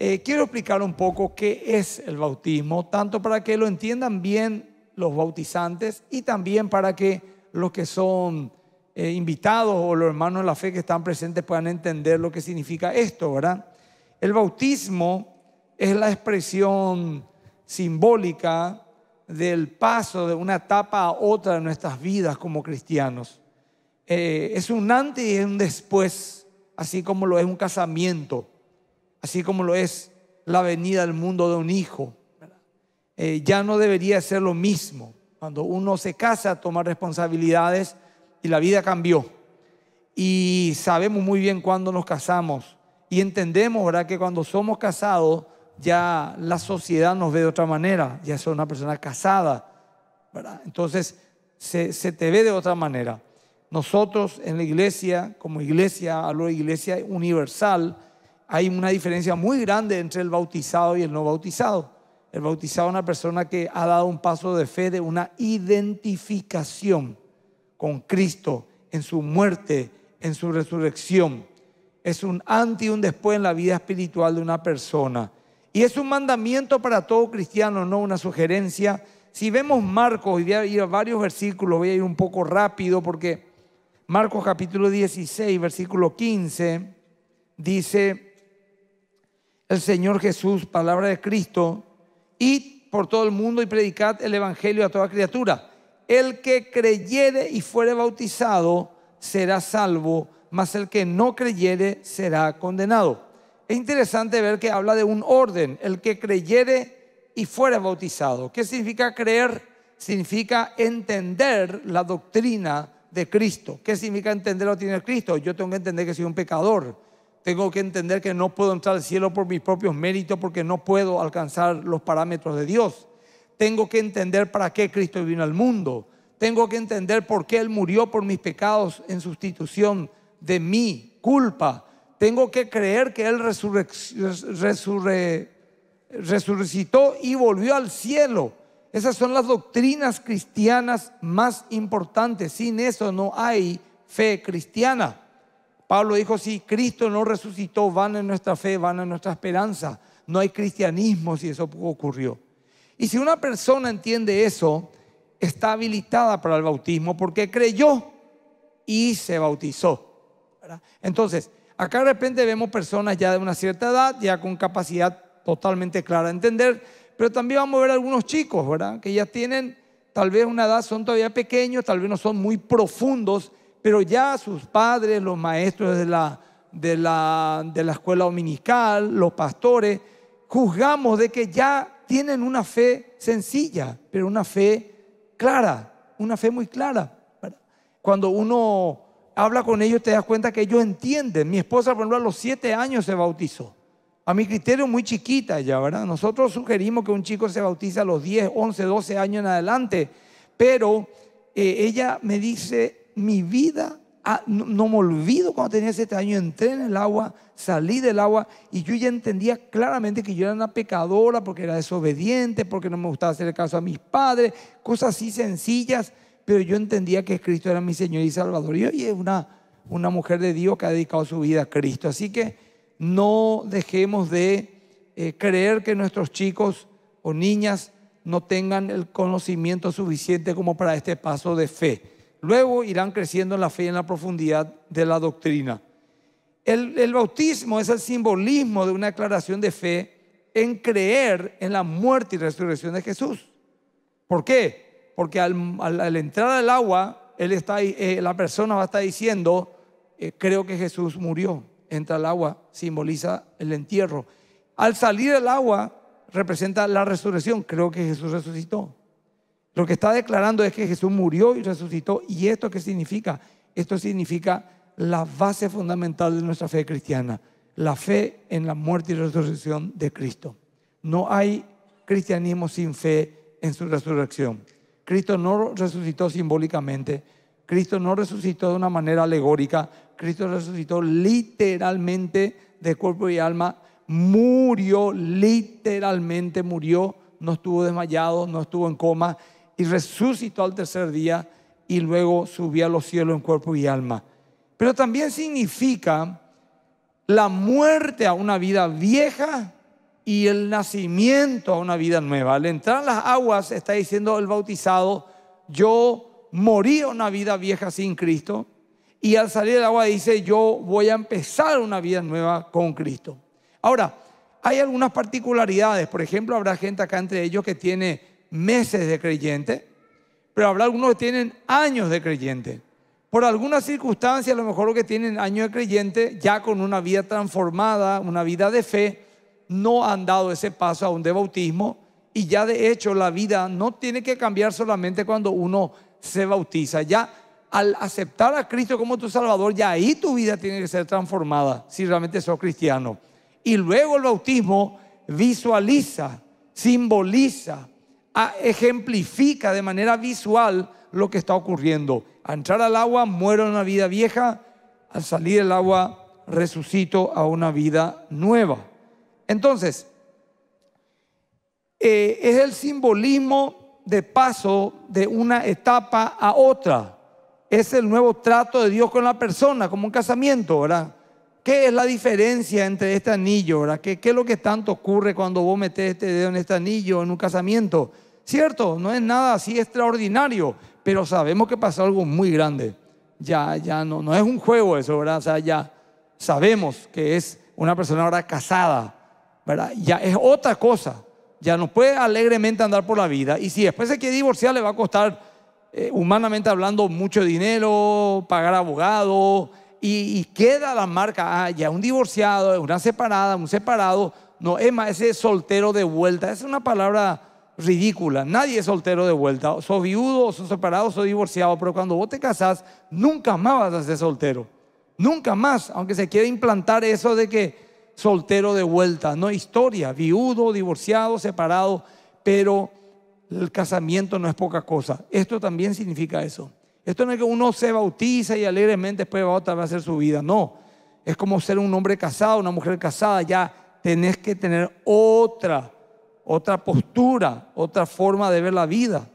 Eh, quiero explicar un poco qué es el bautismo, tanto para que lo entiendan bien los bautizantes y también para que los que son eh, invitados o los hermanos de la fe que están presentes puedan entender lo que significa esto, ¿verdad? El bautismo es la expresión simbólica del paso de una etapa a otra de nuestras vidas como cristianos. Eh, es un antes y un después, así como lo es un casamiento así como lo es la venida al mundo de un hijo. Eh, ya no debería ser lo mismo. Cuando uno se casa, toma responsabilidades y la vida cambió. Y sabemos muy bien cuándo nos casamos y entendemos, ¿verdad?, que cuando somos casados ya la sociedad nos ve de otra manera, ya soy una persona casada, ¿verdad? Entonces se, se te ve de otra manera. Nosotros en la iglesia, como iglesia, hablo de iglesia universal, hay una diferencia muy grande entre el bautizado y el no bautizado. El bautizado es una persona que ha dado un paso de fe de una identificación con Cristo en su muerte, en su resurrección. Es un antes y un después en la vida espiritual de una persona. Y es un mandamiento para todo cristiano, no una sugerencia. Si vemos Marcos, y voy a ir a varios versículos, voy a ir un poco rápido porque Marcos capítulo 16, versículo 15, dice, el Señor Jesús, palabra de Cristo, y por todo el mundo y predicad el Evangelio a toda criatura. El que creyere y fuere bautizado será salvo, mas el que no creyere será condenado. Es interesante ver que habla de un orden, el que creyere y fuere bautizado. ¿Qué significa creer? Significa entender la doctrina de Cristo. ¿Qué significa entender la doctrina de Cristo? Yo tengo que entender que soy un pecador tengo que entender que no puedo entrar al cielo por mis propios méritos porque no puedo alcanzar los parámetros de Dios. Tengo que entender para qué Cristo vino al mundo. Tengo que entender por qué Él murió por mis pecados en sustitución de mi culpa. Tengo que creer que Él resucitó y volvió al cielo. Esas son las doctrinas cristianas más importantes. Sin eso no hay fe cristiana. Pablo dijo, si Cristo no resucitó, van en nuestra fe, van en nuestra esperanza. No hay cristianismo si eso ocurrió. Y si una persona entiende eso, está habilitada para el bautismo porque creyó y se bautizó. Entonces, acá de repente vemos personas ya de una cierta edad, ya con capacidad totalmente clara de entender, pero también vamos a ver algunos chicos, ¿verdad? Que ya tienen tal vez una edad, son todavía pequeños, tal vez no son muy profundos pero ya sus padres, los maestros de la, de la, de la escuela dominical, los pastores, juzgamos de que ya tienen una fe sencilla, pero una fe clara, una fe muy clara. Cuando uno habla con ellos te das cuenta que ellos entienden. Mi esposa, por ejemplo, a los siete años se bautizó. A mi criterio muy chiquita ya, ¿verdad? Nosotros sugerimos que un chico se bautice a los 10, 11, 12 años en adelante, pero eh, ella me dice, mi vida, ah, no, me olvido cuando tenía siete años, entré en el agua, salí del agua y yo ya entendía claramente que yo era una pecadora porque era desobediente, porque no me gustaba hacer caso a mis padres, cosas así sencillas, pero yo entendía que Cristo era mi Señor y Salvador. Y hoy es una, mujer de Dios que ha dedicado su vida a Cristo. Así que no dejemos de eh, creer que nuestros chicos o niñas no tengan el conocimiento suficiente como para este paso de fe. Luego irán creciendo en la fe y en la profundidad de la doctrina. El, bautismo es el simbolismo de una declaración de fe en creer en la muerte y resurrección de Jesús. ¿Por qué? Porque al, al, entrar al agua, eh, la persona va a estar diciendo, eh, creo que Jesús murió. Entra al agua, simboliza el entierro. Al salir del agua, representa la resurrección, creo que Jesús resucitó. Lo que está declarando es que Jesús murió y resucitó. ¿Y esto qué significa? Esto significa la base fundamental de nuestra fe cristiana, la fe en la muerte y resurrección de Cristo. No hay cristianismo sin fe en su resurrección. Cristo no resucitó simbólicamente, Cristo no resucitó de una manera alegórica, Cristo resucitó literalmente de cuerpo y alma, murió literalmente, murió, no estuvo desmayado, no estuvo en coma y resucitó al tercer día y luego subió a los cielos en cuerpo y alma. Pero también significa la muerte a una vida vieja y el nacimiento a una vida nueva. Al entrar las aguas está diciendo el bautizado, yo morí a una vida vieja sin Cristo y al salir del agua dice, yo voy a empezar una vida nueva con Cristo. Ahora, hay algunas particularidades, por ejemplo, habrá gente acá entre ellos que tiene meses de creyente, pero habrá algunos que tienen años de creyente. Por alguna circunstancia, a lo mejor los que tienen años de creyente, ya con una vida transformada, una vida de fe, no han dado ese paso a un de bautismo y ya de hecho la vida no tiene que cambiar solamente cuando uno se bautiza. Ya al aceptar a Cristo como tu Salvador, ya ahí tu vida tiene que ser transformada si realmente sos cristiano. Y luego el bautismo visualiza, simboliza, ejemplifica de manera visual lo que está ocurriendo. Al entrar al agua muero en una vida vieja, al salir del agua resucito a una vida nueva. Entonces, eh, es el simbolismo de paso de una etapa a otra. Es el nuevo trato de Dios con la persona, como un casamiento, ¿verdad? ¿Qué es la diferencia entre este anillo? ¿verdad? ¿Qué, es lo que tanto ocurre cuando vos metes este dedo en este anillo, en un casamiento? Cierto, no es nada así extraordinario, pero sabemos que pasa algo muy grande. Ya, ya no, no es un juego eso, ¿verdad? O sea, ya sabemos que es una persona ahora casada, ¿verdad? Ya es otra cosa. Ya no puede alegremente andar por la vida. Y si después se quiere divorciar, le va a costar, eh, humanamente hablando, mucho dinero, pagar abogado, y, y, queda la marca, ah, ya un divorciado, una separada, un separado. No, es más, ese soltero de vuelta, es una palabra ridícula. Nadie es soltero de vuelta. Sos viudo, sos separado, sos divorciado. Pero cuando vos te casás, nunca más vas a ser soltero. Nunca más. Aunque se quiera implantar eso de que soltero de vuelta. No historia. Viudo, divorciado, separado. Pero el casamiento no es poca cosa. Esto también significa eso. Esto no es que uno se bautiza y alegremente después va otra vez a hacer su vida. No. Es como ser un hombre casado, una mujer casada. Ya tenés que tener otra otra postura, otra forma de ver la vida.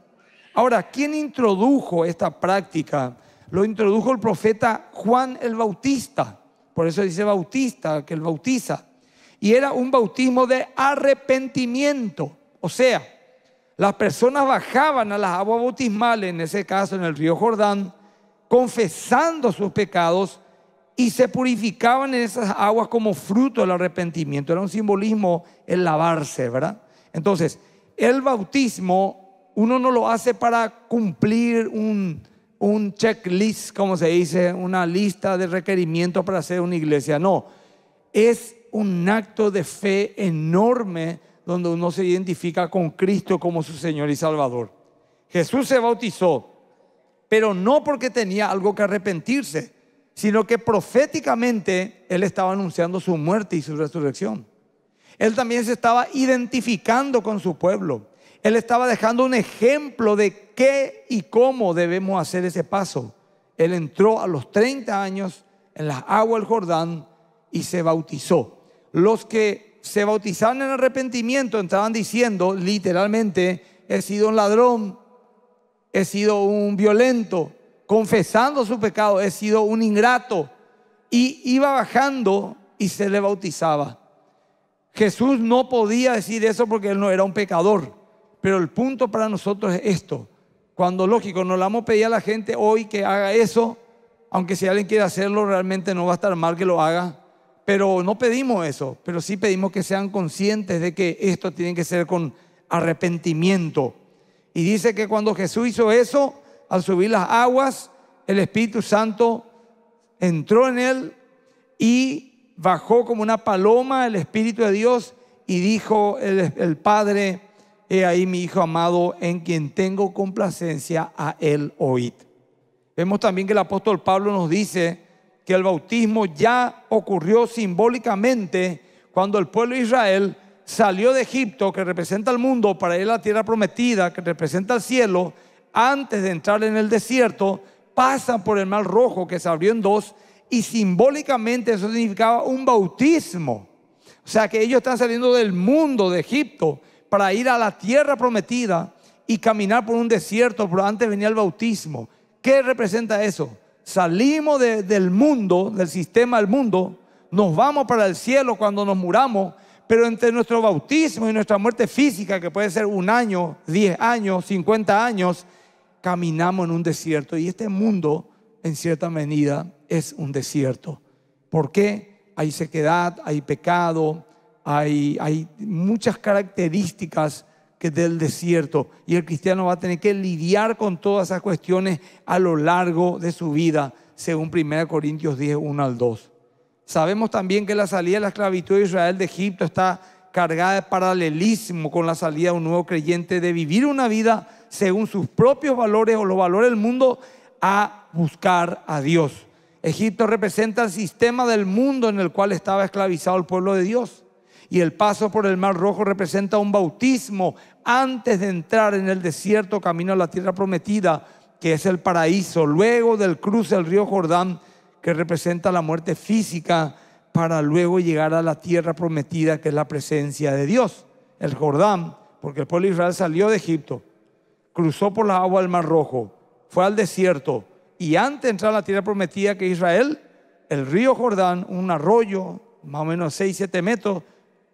Ahora, ¿quién introdujo esta práctica? Lo introdujo el profeta Juan el Bautista. Por eso dice bautista, que el bautiza. Y era un bautismo de arrepentimiento. O sea, las personas bajaban a las aguas bautismales, en ese caso en el río Jordán, confesando sus pecados y se purificaban en esas aguas como fruto del arrepentimiento. Era un simbolismo el lavarse, ¿verdad? Entonces, el bautismo uno no lo hace para cumplir un, checklist, como se dice, una lista de requerimientos para ser una iglesia. No, es un acto de fe enorme donde uno se identifica con Cristo como su Señor y Salvador. Jesús se bautizó, pero no porque tenía algo que arrepentirse, sino que proféticamente Él estaba anunciando su muerte y su resurrección. Él también se estaba identificando con su pueblo. Él estaba dejando un ejemplo de qué y cómo debemos hacer ese paso. Él entró a los 30 años en las aguas del Jordán y se bautizó. Los que se bautizaban en arrepentimiento estaban diciendo literalmente, he sido un ladrón, he sido un violento, confesando su pecado, he sido un ingrato. Y iba bajando y se le bautizaba. Jesús no podía decir eso porque él no era un pecador. Pero el punto para nosotros es esto. Cuando, lógico, nos la hemos pedido a la gente hoy que haga eso, aunque si alguien quiere hacerlo, realmente no va a estar mal que lo haga. Pero no pedimos eso, pero sí pedimos que sean conscientes de que esto tiene que ser con arrepentimiento. Y dice que cuando Jesús hizo eso, al subir las aguas, el Espíritu Santo entró en él y bajó como una paloma el Espíritu de Dios y dijo el, Padre, he ahí mi Hijo amado en quien tengo complacencia, a él oíd. Vemos también que el apóstol Pablo nos dice que el bautismo ya ocurrió simbólicamente cuando el pueblo de Israel salió de Egipto, que representa el mundo, para ir a la tierra prometida, que representa el cielo, antes de entrar en el desierto, pasan por el mar rojo que se abrió en dos y simbólicamente eso significaba un bautismo. O sea que ellos están saliendo del mundo de Egipto para ir a la tierra prometida y caminar por un desierto, pero antes venía el bautismo. ¿Qué representa eso? Salimos del mundo, del sistema del mundo, nos vamos para el cielo cuando nos muramos, pero entre nuestro bautismo y nuestra muerte física, que puede ser un año, diez años, 50 años, caminamos en un desierto y este mundo, en cierta medida, es un desierto. ¿Por qué? Hay sequedad, hay pecado, hay, hay muchas características que del desierto y el cristiano va a tener que lidiar con todas esas cuestiones a lo largo de su vida, según 1 Corintios 10, 1 al 2. Sabemos también que la salida de la esclavitud de Israel de Egipto está cargada de paralelismo con la salida de un nuevo creyente de vivir una vida según sus propios valores o los valores del mundo a buscar a Dios. Egipto representa el sistema del mundo en el cual estaba esclavizado el pueblo de Dios. Y el paso por el Mar Rojo representa un bautismo antes de entrar en el desierto camino a la tierra prometida, que es el paraíso, luego del cruce del río Jordán, que representa la muerte física, para luego llegar a la tierra prometida, que es la presencia de Dios, el Jordán, porque el pueblo de Israel salió de Egipto, cruzó por las aguas del Mar Rojo, fue al desierto, y antes de entrar a la tierra prometida que Israel, el río Jordán, un arroyo, más o menos 6, 7 metros,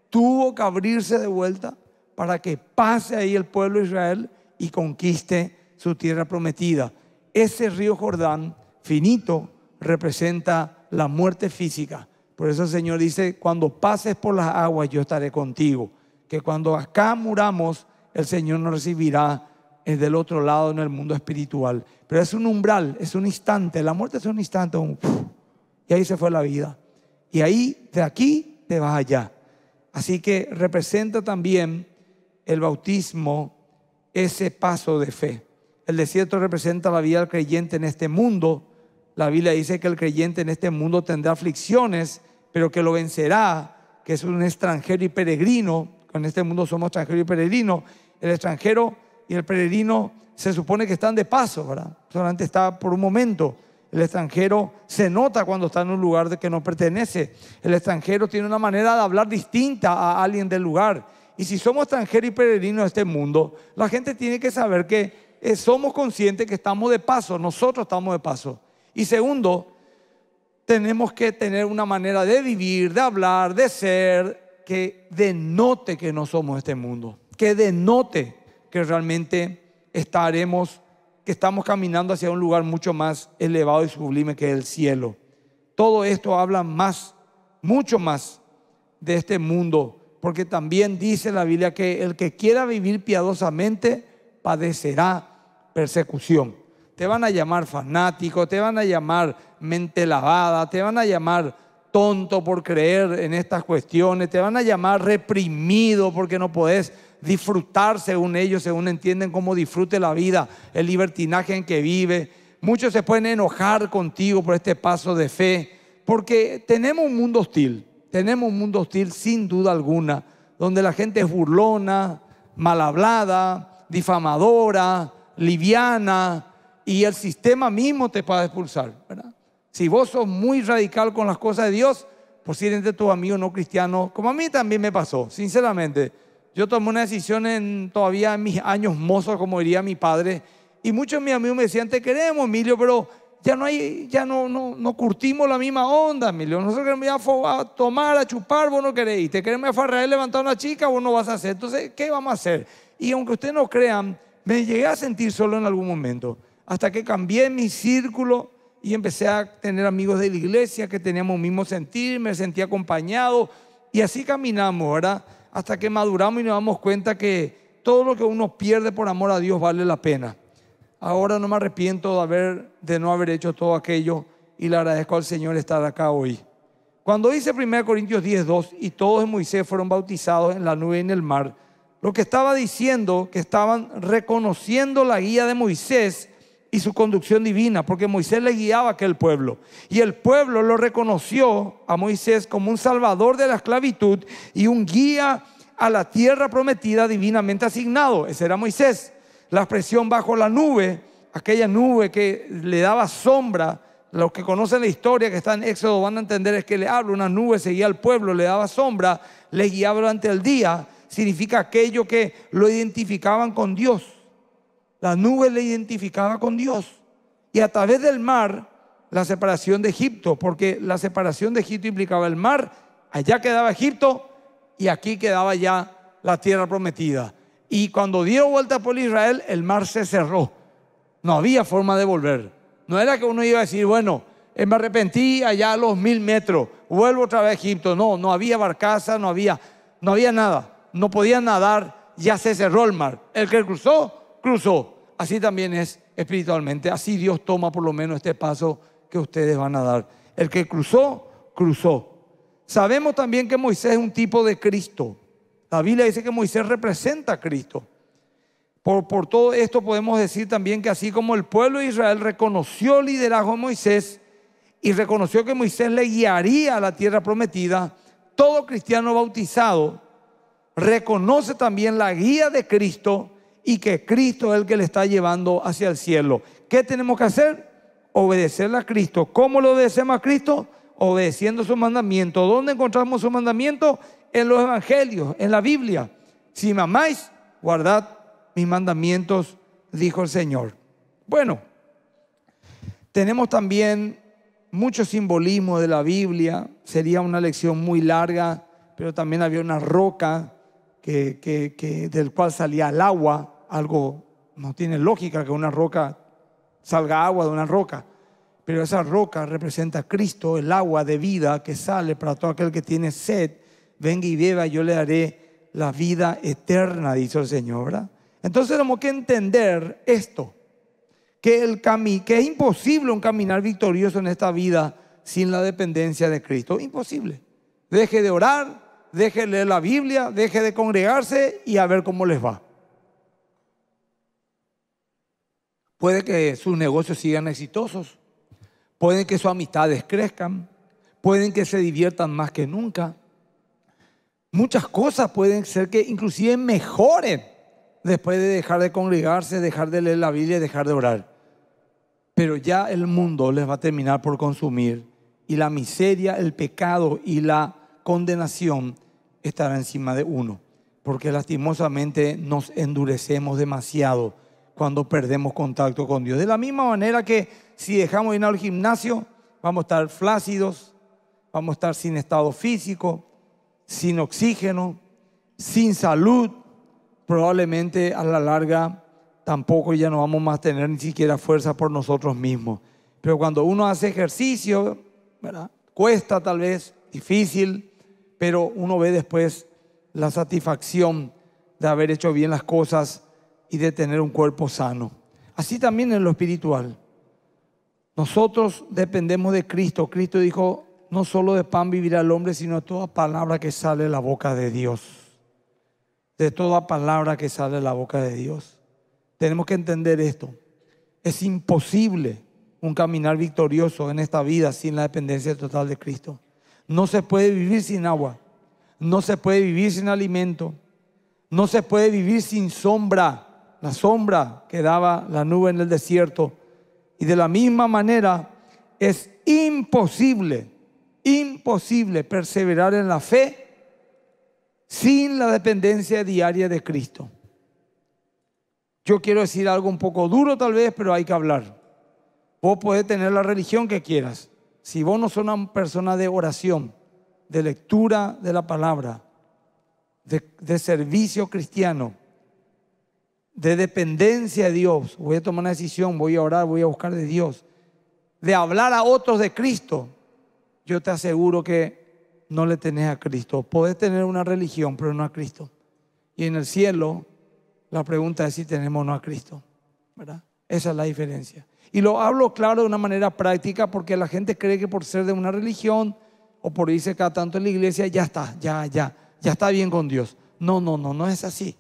tuvo que abrirse de vuelta para que pase ahí el pueblo de Israel y conquiste su tierra prometida. Ese río Jordán finito representa la muerte física. Por eso el Señor dice, cuando pases por las aguas yo estaré contigo. Que cuando acá muramos, el Señor nos recibirá del otro lado en el mundo espiritual. Pero es un umbral, es un instante. La muerte es un instante. y ahí se fue la vida. Y ahí, de aquí, te vas allá. Así que representa también el bautismo ese paso de fe. El desierto representa la vida del creyente en este mundo. La Biblia dice que el creyente en este mundo tendrá aflicciones, pero que lo vencerá, que es un extranjero y peregrino. En este mundo somos extranjeros y peregrinos. El extranjero y el peregrino se supone que están de paso, ¿verdad? Solamente está por un momento. El extranjero se nota cuando está en un lugar de que no pertenece. El extranjero tiene una manera de hablar distinta a alguien del lugar. Y si somos extranjeros y peregrinos de este mundo, la gente tiene que saber que eh, somos conscientes que estamos de paso, nosotros estamos de paso. Y segundo, tenemos que tener una manera de vivir, de hablar, de ser, que denote que no somos este mundo, que denote que realmente estaremos, que estamos caminando hacia un lugar mucho más elevado y sublime que el cielo. Todo esto habla más, mucho más de este mundo, porque también dice la Biblia que el que quiera vivir piadosamente padecerá persecución. Te van a llamar fanático, te van a llamar mente lavada, te van a llamar tonto por creer en estas cuestiones, te van a llamar reprimido porque no podés disfrutar según ellos, según entienden cómo disfrute la vida, el libertinaje en que vive. Muchos se pueden enojar contigo por este paso de fe, porque tenemos un mundo hostil, tenemos un mundo hostil sin duda alguna, donde la gente es burlona, mal difamadora, liviana, y el sistema mismo te puede expulsar, ¿verdad? Si vos sos muy radical con las cosas de Dios, posiblemente tu amigos no cristiano como a mí también me pasó, sinceramente. Yo tomé una decisión en, todavía en mis años mozos, como diría mi padre, y muchos de mis amigos me decían, te queremos, Emilio, pero ya no hay, ya no, no, no curtimos la misma onda, Emilio. Nosotros queremos ir a, a, tomar, a chupar, vos no queréis. Te queremos me a levantar una chica, vos no vas a hacer. Entonces, ¿qué vamos a hacer? Y aunque ustedes no crean, me llegué a sentir solo en algún momento, hasta que cambié mi círculo, y empecé a tener amigos de la iglesia que teníamos el mismo sentir, me sentí acompañado y así caminamos, ¿verdad? Hasta que maduramos y nos damos cuenta que todo lo que uno pierde por amor a Dios vale la pena. Ahora no me arrepiento de, haber, de no haber hecho todo aquello y le agradezco al Señor estar acá hoy. Cuando dice 1 Corintios 10, 2, y todos en Moisés fueron bautizados en la nube y en el mar, lo que estaba diciendo que estaban reconociendo la guía de Moisés y su conducción divina, porque Moisés le guiaba a aquel pueblo. Y el pueblo lo reconoció a Moisés como un salvador de la esclavitud y un guía a la tierra prometida divinamente asignado. Ese era Moisés. La expresión bajo la nube, aquella nube que le daba sombra. Los que conocen la historia que está en Éxodo van a entender es que le habla, una nube seguía al pueblo, le daba sombra, le guiaba durante el día. Significa aquello que lo identificaban con Dios la nube le identificaba con Dios. Y a través del mar, la separación de Egipto, porque la separación de Egipto implicaba el mar, allá quedaba Egipto y aquí quedaba ya la tierra prometida. Y cuando dio vuelta por Israel, el mar se cerró. No había forma de volver. No era que uno iba a decir, bueno, eh, me arrepentí allá a los mil metros, vuelvo otra vez a Egipto. No, no había barcaza, no había, no había nada. No podía nadar, ya se cerró el mar. El que cruzó cruzó. Así también es espiritualmente. Así Dios toma por lo menos este paso que ustedes van a dar. El que cruzó, cruzó. Sabemos también que Moisés es un tipo de Cristo. La Biblia dice que Moisés representa a Cristo. Por, por, todo esto podemos decir también que así como el pueblo de Israel reconoció el liderazgo de Moisés y reconoció que Moisés le guiaría a la tierra prometida, todo cristiano bautizado reconoce también la guía de Cristo y que Cristo es el que le está llevando hacia el cielo. ¿Qué tenemos que hacer? Obedecerle a Cristo. ¿Cómo lo obedecemos a Cristo? Obedeciendo su mandamiento. ¿Dónde encontramos su mandamiento? En los evangelios, en la Biblia. Si me guardad mis mandamientos, dijo el Señor. Bueno, tenemos también mucho simbolismo de la Biblia. Sería una lección muy larga, pero también había una roca que, del cual salía el agua, algo no tiene lógica que una roca salga agua de una roca, pero esa roca representa a Cristo, el agua de vida que sale para todo aquel que tiene sed, venga y beba, yo le daré la vida eterna, dice el Señor. Entonces tenemos que entender esto, que, el cami que es imposible un caminar victorioso en esta vida sin la dependencia de Cristo, imposible. Deje de orar, deje leer la Biblia, deje de congregarse y a ver cómo les va. Puede que sus negocios sigan exitosos, pueden que sus amistades crezcan, pueden que se diviertan más que nunca. Muchas cosas pueden ser que inclusive mejoren después de dejar de congregarse, dejar de leer la Biblia y dejar de orar. Pero ya el mundo les va a terminar por consumir y la miseria, el pecado y la condenación estará encima de uno, porque lastimosamente nos endurecemos demasiado cuando perdemos contacto con Dios. De la misma manera que si dejamos de ir al gimnasio, vamos a estar flácidos, vamos a estar sin estado físico, sin oxígeno, sin salud, probablemente a la larga tampoco ya no vamos más a tener ni siquiera fuerza por nosotros mismos. Pero cuando uno hace ejercicio, cuesta tal vez, difícil, pero uno ve después la satisfacción de haber hecho bien las cosas y de tener un cuerpo sano. Así también en lo espiritual. Nosotros dependemos de Cristo. Cristo dijo, no solo de pan vivirá el hombre, sino de toda palabra que sale de la boca de Dios. De toda palabra que sale de la boca de Dios. Tenemos que entender esto. Es imposible un caminar victorioso en esta vida sin la dependencia total de Cristo. No se puede vivir sin agua. No se puede vivir sin alimento. No se puede vivir sin sombra. La sombra que daba la nube en el desierto. Y de la misma manera es imposible, imposible perseverar en la fe sin la dependencia diaria de Cristo. Yo quiero decir algo un poco duro tal vez, pero hay que hablar. Vos podés tener la religión que quieras si vos no sos una persona de oración, de lectura de la palabra, de, servicio cristiano, de dependencia de Dios, voy a tomar una decisión, voy a orar, voy a buscar de Dios, de hablar a otros de Cristo, yo te aseguro que no le tenés a Cristo. Podés tener una religión, pero no a Cristo. Y en el cielo, la pregunta es si tenemos o no a Cristo. ¿verdad? Esa es la diferencia. Y lo hablo claro de una manera práctica porque la gente cree que por ser de una religión o por irse cada tanto en la iglesia, ya está, ya, ya, ya está bien con Dios. No, no, no, no es así.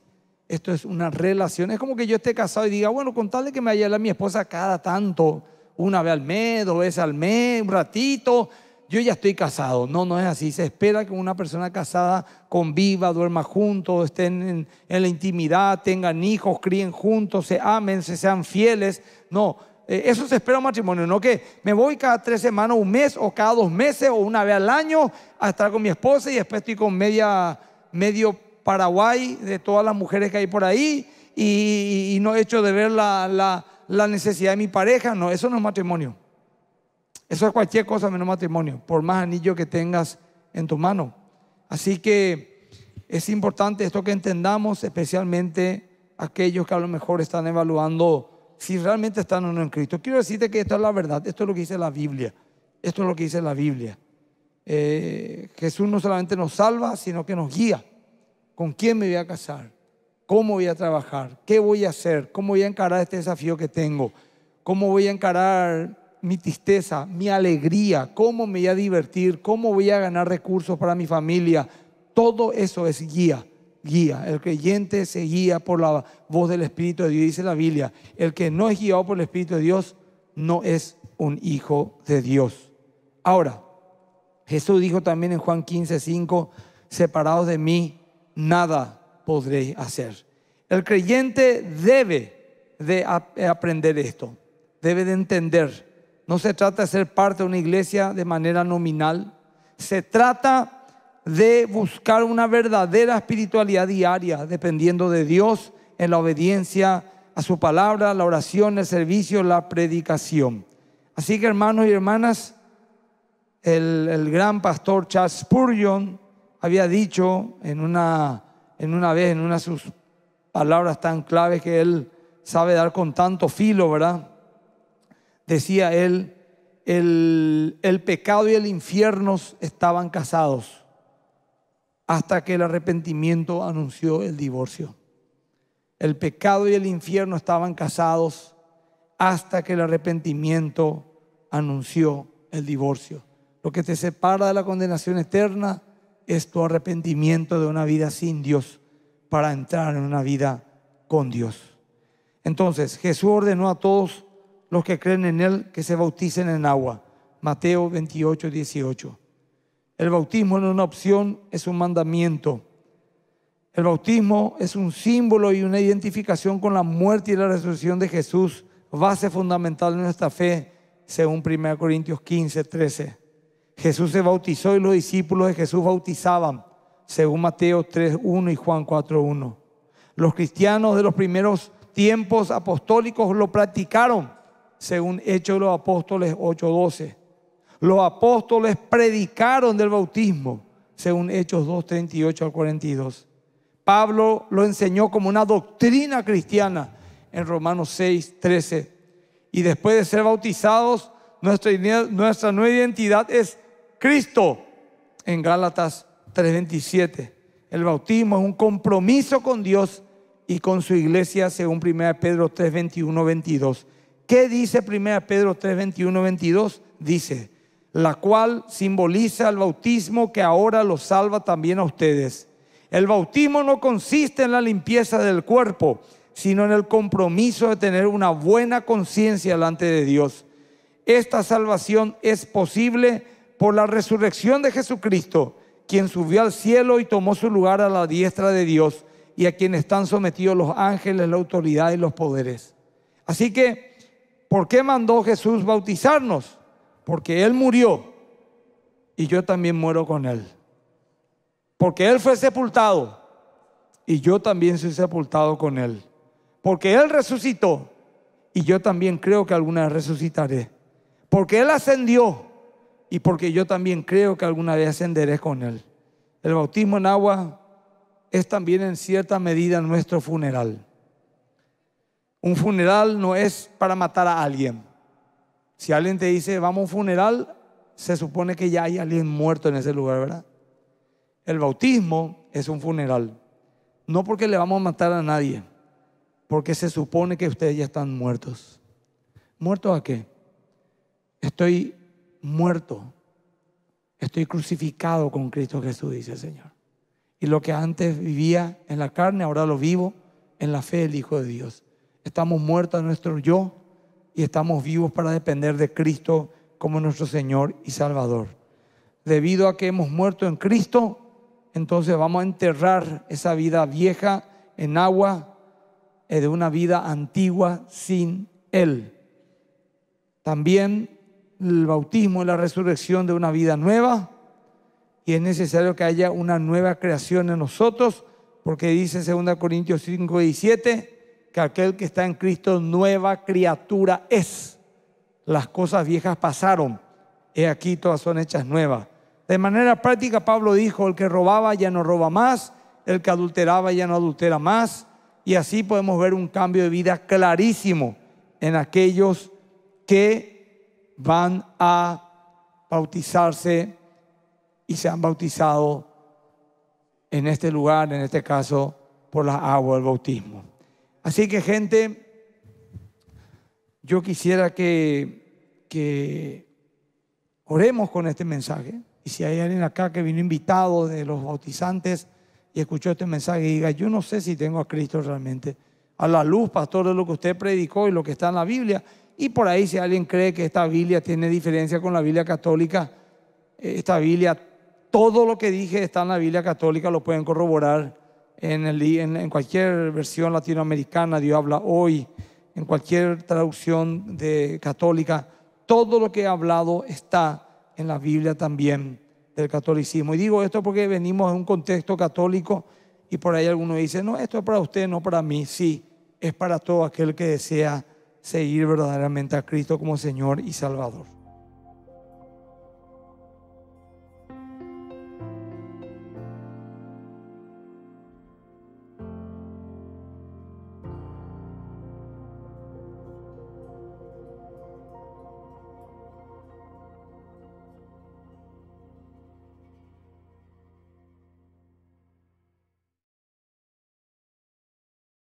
Esto es una relación. Es como que yo esté casado y diga, bueno, con tal de que me vaya a mi esposa cada tanto, una vez al mes, dos veces al mes, un ratito, yo ya estoy casado. No, no es así. Se espera que una persona casada conviva, duerma juntos, estén en, en la intimidad, tengan hijos, críen juntos, se amen, se sean fieles. No, eh, eso se espera un matrimonio, no que me voy cada tres semanas, un mes o cada dos meses o una vez al año a estar con mi esposa y después estoy con media, medio Paraguay de todas las mujeres que hay por ahí y, no he hecho de ver la, la necesidad de mi pareja. No, eso no es matrimonio. Eso es cualquier cosa menos matrimonio, por más anillo que tengas en tu mano. Así que es importante esto que entendamos, especialmente aquellos que a lo mejor están evaluando si realmente están o no en Cristo. Quiero decirte que esto es la verdad, esto es lo que dice la Biblia, esto es lo que dice la Biblia. Eh, Jesús no solamente nos salva, sino que nos guía. ¿Con quién me voy a casar? ¿Cómo voy a trabajar? ¿Qué voy a hacer? ¿Cómo voy a encarar este desafío que tengo? ¿Cómo voy a encarar mi tristeza, mi alegría? ¿Cómo me voy a divertir? ¿Cómo voy a ganar recursos para mi familia? Todo eso es guía guía, el creyente se guía por la voz del Espíritu de Dios, dice la Biblia. El que no es guiado por el Espíritu de Dios no es un hijo de Dios. Ahora, Jesús dijo también en Juan 15, 5, separados de mí, nada podréis hacer. El creyente debe de eh, aprender esto, debe de entender. No se trata de ser parte de una iglesia de manera nominal, se trata de de buscar una verdadera espiritualidad diaria, dependiendo de Dios en la obediencia a su palabra, la oración, el servicio, la predicación. Así que hermanos y hermanas, el, gran pastor Charles Spurgeon había dicho en una, en una vez, en una de sus palabras tan claves que él sabe dar con tanto filo, ¿verdad? Decía él, el pecado y el infierno estaban casados hasta que el arrepentimiento anunció el divorcio. El pecado y el infierno estaban casados hasta que el arrepentimiento anunció el divorcio. Lo que te separa de la condenación eterna es tu arrepentimiento de una vida sin Dios para entrar en una vida con Dios. Entonces Jesús ordenó a todos los que creen en Él que se bauticen en agua. Mateo 28, 18. El bautismo no es una opción, es un mandamiento. El bautismo es un símbolo y una identificación con la muerte y la resurrección de Jesús, base fundamental de nuestra fe, según 1 Corintios 15, 13. Jesús se bautizó y los discípulos de Jesús bautizaban, según Mateo 3, 1 y Juan 4, 1. Los cristianos de los primeros tiempos apostólicos lo practicaron, según Hechos de los Apóstoles 8, 12 los apóstoles predicaron del bautismo, según Hechos 2:38 al 42. Pablo lo enseñó como una doctrina cristiana en Romanos 6, 13. Y después de ser bautizados, nuestra, nueva identidad es Cristo en Gálatas 3:27. El bautismo es un compromiso con Dios y con su iglesia según 1 Pedro 3, 21, 22. ¿Qué dice 1 Pedro 3, 21, 22? Dice, la cual simboliza el bautismo que ahora los salva también a ustedes. El bautismo no consiste en la limpieza del cuerpo, sino en el compromiso de tener una buena conciencia delante de Dios. Esta salvación es posible por la resurrección de Jesucristo, quien subió al cielo y tomó su lugar a la diestra de Dios y a quien están sometidos los ángeles, la autoridad y los poderes. Así que, ¿por qué mandó Jesús bautizarnos? porque Él murió y yo también muero con Él. Porque Él fue sepultado y yo también soy sepultado con Él. Porque Él resucitó y yo también creo que alguna vez resucitaré. Porque Él ascendió y porque yo también creo que alguna vez ascenderé con Él. El bautismo en agua es también en cierta medida nuestro funeral. Un funeral no es para matar a alguien. Si alguien te dice, vamos a un funeral, se supone que ya hay alguien muerto en ese lugar, ¿verdad? El bautismo es un funeral. No porque le vamos a matar a nadie, porque se supone que ustedes ya están muertos. ¿Muertos a qué? Estoy muerto. Estoy crucificado con Cristo Jesús, dice el Señor. Y lo que antes vivía en la carne, ahora lo vivo en la fe del Hijo de Dios. Estamos muertos a nuestro yo, y estamos vivos para depender de Cristo como nuestro Señor y Salvador. Debido a que hemos muerto en Cristo, entonces vamos a enterrar esa vida vieja en agua eh, de una vida antigua sin Él. También el bautismo es la resurrección de una vida nueva y es necesario que haya una nueva creación en nosotros porque dice 2 Corintios 5, 7: que aquel que está en Cristo nueva criatura es. Las cosas viejas pasaron, he aquí todas son hechas nuevas. De manera práctica Pablo dijo, el que robaba ya no roba más, el que adulteraba ya no adultera más, y así podemos ver un cambio de vida clarísimo en aquellos que van a bautizarse y se han bautizado en este lugar, en este caso, por la agua del bautismo. Así que gente, yo quisiera que, oremos con este mensaje. Y si hay alguien acá que vino invitado de los bautizantes y escuchó este mensaje y diga, yo no sé si tengo a Cristo realmente, a la luz, pastor, de lo que usted predicó y lo que está en la Biblia. Y por ahí si alguien cree que esta Biblia tiene diferencia con la Biblia católica, eh, esta Biblia, todo lo que dije está en la Biblia católica, lo pueden corroborar en, cualquier versión latinoamericana, Dios habla hoy, en cualquier traducción de católica, todo lo que he hablado está en la Biblia también del catolicismo. Y digo esto porque venimos en un contexto católico y por ahí algunos dice, no, esto es para usted, no para mí. Sí, es para todo aquel que desea seguir verdaderamente a Cristo como Señor y Salvador.